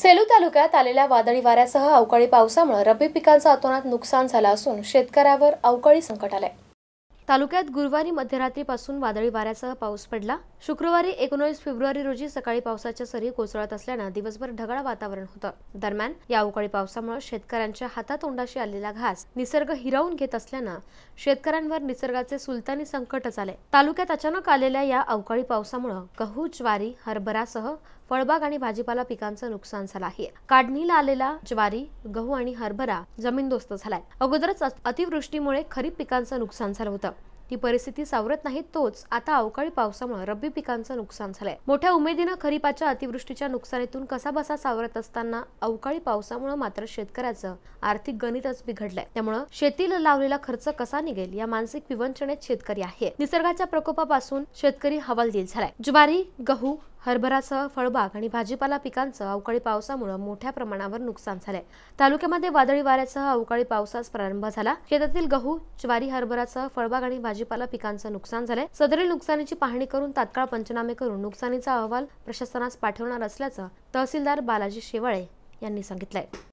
सेलू तालुक्यात आलेल्या वादळी वाऱ्यासह अवकाळी पावसामुळे रब्बी पिकांचं अतोनात नुकसान झालं असून शेतकऱ्यावर अवकाळी संकट आलंय तालुक्यात गुरुवारी मध्यरात्रीपासून वादळी वाऱ्यासह पाऊस पडला शुक्रवारी एकोणीस फेब्रुवारी रोजी सकाळी पावसाच्या सरी कोसळत असल्यानं दिवसभर ढगाळ वातावरण होतं दरम्यान या अवकाळी पावसामुळे शेतकऱ्यांच्या हातातोंडाशी आलेला घास निसर्ग हिरावून घेत असल्यानं शेतकऱ्यांवर निसर्गाचे सुलतानी संकटच आले तालुक्यात अचानक आलेल्या या अवकाळी पावसामुळे गहू ज्वारी हरभरासह फळबाग आणि भाजीपाला पिकांचं नुकसान झालं आहे काढणीला आलेला ज्वारी गहू आणि हरभरा जमीनदोस्त झालाय अगोदरच अतिवृष्टीमुळे खरीप पिकांचं नुकसान झालं होतं ही परिस्थिती सावरत नाही तोच आता अवकाळी पावसामुळे रब्बी पिकांचं नुकसान झालंय मोठ्या उमेदीनं खरीपाच्या अतिवृष्टीच्या नुकसानीतून कसाबसा सावरत असताना अवकाळी पावसामुळे मात्र शेतकऱ्याचं आर्थिक गणितच बिघडलंय त्यामुळे शेतीला लावलेला खर्च कसा निघेल या मानसिक विवंचनेत शेतकरी आहे निसर्गाच्या प्रकोपापासून शेतकरी हवालदिल झालाय ज्वारी गहू हरभरासह फळबाग आणि भाजीपाला पिकांचं अवकाळी पावसामुळे मोठ्या प्रमाणावर नुकसान झालंय तालुक्यामध्ये वादळी वाऱ्यासह अवकाळी पावसास प्रारंभ झाला शेतातील गहू ज्वारी हरभरासह फळबाग आणि भाजीपाला पिकांचं नुकसान झालंय सदरील नुकसानीची पाहणी करून तात्काळ पंचनामे करून नुकसानीचा अहवाल प्रशासनास पाठवणार असल्याचं तहसीलदार बालाजी शेवाळे यांनी सांगितलंय